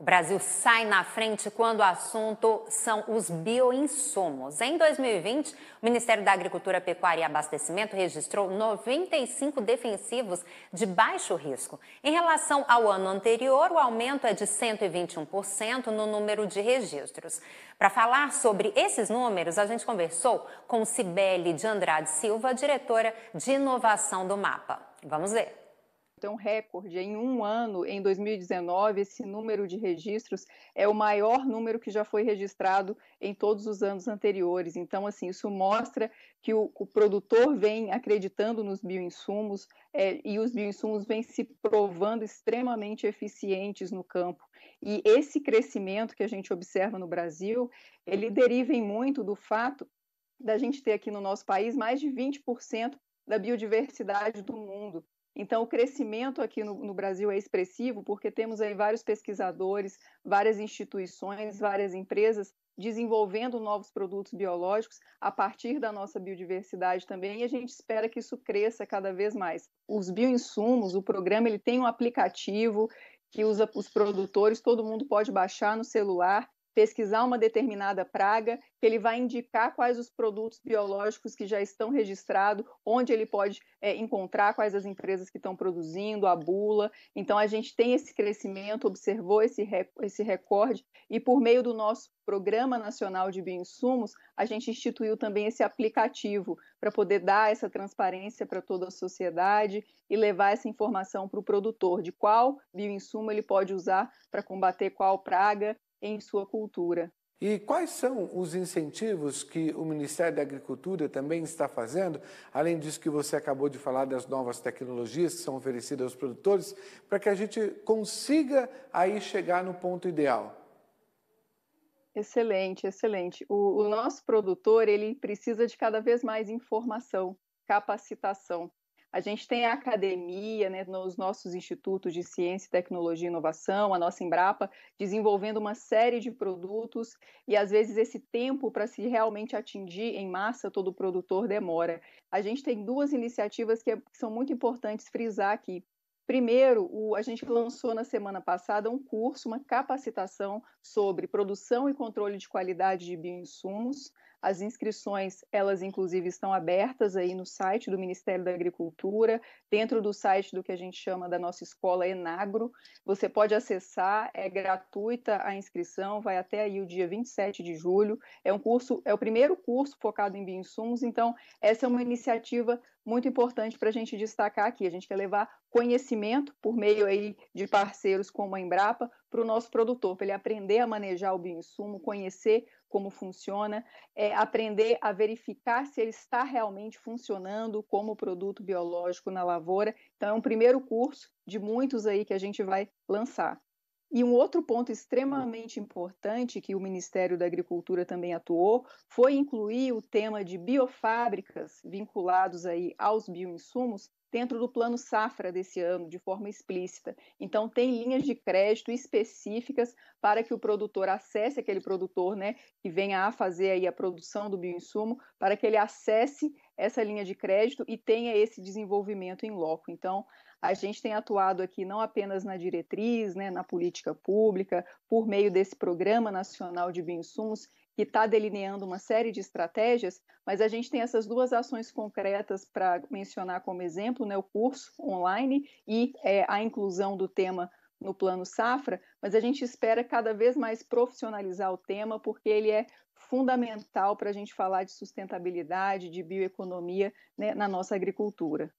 O Brasil sai na frente quando o assunto são os bioinsumos. Em 2020, o Ministério da Agricultura, Pecuária e Abastecimento registrou 95 defensivos de baixo risco. Em relação ao ano anterior, o aumento é de 121% no número de registros. Para falar sobre esses números, a gente conversou com Cibele de Andrade Silva, diretora de inovação do MAPA. Vamos ver então recorde. Em um ano, em 2019, esse número de registros é o maior número que já foi registrado em todos os anos anteriores. Então, assim, isso mostra que o, o produtor vem acreditando nos bioinsumos é, e os bioinsumos vêm se provando extremamente eficientes no campo. E esse crescimento que a gente observa no Brasil, ele deriva em muito do fato da gente ter aqui no nosso país mais de 20% da biodiversidade do mundo. Então, o crescimento aqui no, no, Brasil é expressivo, porque temos aí vários pesquisadores, várias instituições, várias empresas desenvolvendo novos produtos biológicos a partir da nossa biodiversidade também, e a gente espera que isso cresça cada vez mais. Os bioinsumos, o programa, ele tem um aplicativo que usa os produtores, todo mundo pode baixar no celular pesquisar uma determinada praga, que ele vai indicar quais os produtos biológicos que já estão registrados, onde ele pode é, encontrar, quais as empresas que estão produzindo, a bula. Então, a gente tem esse crescimento, observou esse, rec esse recorde, e por meio do nosso Programa Nacional de Bioinsumos, a gente instituiu também esse aplicativo para poder dar essa transparência para toda a sociedade e levar essa informação para o produtor de qual bioinsumo ele pode usar para combater qual praga em sua cultura. E quais são os incentivos que o Ministério da Agricultura também está fazendo, além disso que você acabou de falar das novas tecnologias que são oferecidas aos produtores, para que a gente consiga aí chegar no ponto ideal? Excelente, excelente. O, o nosso produtor ele precisa de cada vez mais informação, capacitação. A gente tem a academia, né, nos nossos institutos de ciência, tecnologia e inovação, a nossa Embrapa, desenvolvendo uma série de produtos e às vezes esse tempo para se realmente atingir em massa todo produtor demora. A gente tem duas iniciativas que, é, que são muito importantes frisar aqui. Primeiro, o, a gente lançou na semana passada um curso, uma capacitação sobre produção e controle de qualidade de bioinsumos. As inscrições, elas inclusive estão abertas aí no site do Ministério da Agricultura, dentro do site do que a gente chama da nossa escola Enagro. Você pode acessar, é gratuita a inscrição, vai até aí o dia 27 de julho. É um curso, é o primeiro curso focado em bioinsumos, então essa é uma iniciativa muito importante para a gente destacar aqui. A gente quer levar conhecimento por meio aí de parceiros como a Embrapa para o nosso produtor, para ele aprender a manejar o bioinsumo, conhecer como funciona, é aprender a verificar se ele está realmente funcionando como produto biológico na lavoura. Então, é um primeiro curso de muitos aí que a gente vai lançar. E um outro ponto uhum. extremamente importante que o Ministério da Agricultura também atuou foi incluir o tema de biofábricas vinculados aí aos bioinsumos dentro do plano safra desse ano de forma explícita. Então tem linhas de crédito específicas para que o produtor acesse aquele produtor, né, que venha a fazer aí a produção do bioinsumo, para que ele acesse essa linha de crédito e tenha esse desenvolvimento em loco. Então, a gente tem atuado aqui não apenas na diretriz, né, na política pública, por meio desse Programa Nacional de Bioinsumos, que está delineando uma série de estratégias, mas a gente tem essas duas ações concretas para mencionar como exemplo, né, o curso online e é, a inclusão do tema no plano safra, mas a gente espera cada vez mais profissionalizar o tema, porque ele é fundamental para a gente falar de sustentabilidade, de bioeconomia né, na nossa agricultura.